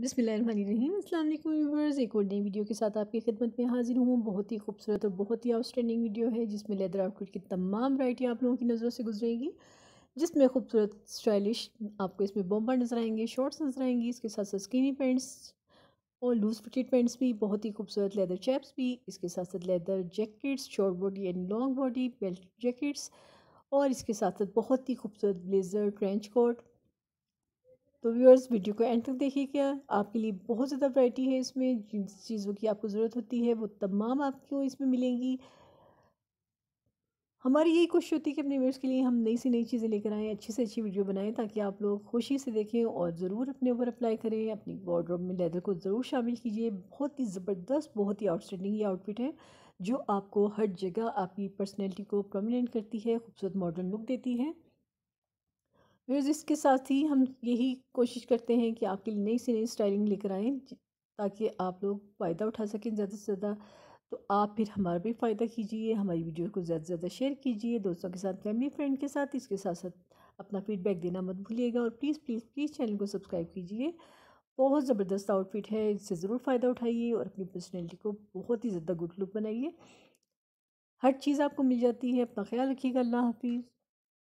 बसमिलीम viewers एक और नई वीडियो के साथ आपकी खिदमत में हाजिर हूँ बहुत ही खूबसूरत और बहुत ही आउटस्टैंडिंग वीडियो है जिसमें लेदर आउटफिट की तमाम वरायटियाँ आप लोगों की नज़रों से गुजरेंगी जिसमें खूबसूरत स्टाइलिश आपको इसमें बॉम्बर नज़र आएंगे शॉर्ट्स नज़र आएंगी इसके साथ साथ स्किनी पैंट्स और लूज फिटेड पैंट्स भी बहुत ही खूबसूरत लेदर चैप्स भी इसके साथ साथ leather jackets short body and long body belt jackets और इसके साथ साथ बहुत ही खूबसूरत ब्लेज़र ट्रेंच कोट तो व्यूअर्स वीडियो को एंड तक देखिएगा आपके लिए बहुत ज़्यादा वैरायटी है इसमें जिन चीज़ों की आपको ज़रूरत होती है वो तमाम आपको इसमें मिलेंगी हमारी यही कोशिश होती है कि अपने व्यूअर्स के लिए हम नई सी नई चीज़ें लेकर आएँ अच्छी से अच्छी वीडियो बनाएं ताकि आप लोग खुशी से देखें और ज़रूर अपने ऊपर अप्लाई करें अपनी वार्ड्रोब में लेदर को ज़रूर शामिल कीजिए बहुत ही ज़बरदस्त बहुत ही आउटस्टैंडिंग ये आउटफिट है जो आपको हर जगह आपकी पर्सनैलिटी को प्रोमिनेंट करती है खूबसूरत मॉडर्न लुक देती है व्यूज़ इसके साथ ही हम यही कोशिश करते हैं कि आपके लिए नई से नई स्टाइलिंग लेकर आएँ ताकि आप लोग फ़ायदा उठा सकें ज़्यादा से ज़्यादा तो आप फिर हमारा भी फ़ायदा कीजिए हमारी वीडियो को ज़्यादा से ज़्यादा शेयर कीजिए दोस्तों के साथ फैमिली फ्रेंड के साथ इसके साथ साथ अपना फीडबैक देना मत भूलिएगा और प्लीज़ प्लीज़ प्लीज़ चैनल को सब्सक्राइब कीजिए बहुत ज़बरदस्त आउटफिट है इससे ज़रूर फ़ायदा उठाइए और अपनी पर्सनैलिटी को बहुत ही ज़्यादा गुड लुक बनाइए हर चीज़ आपको मिल जाती है अपना ख्याल रखिएगा अल्लाह हाफिज़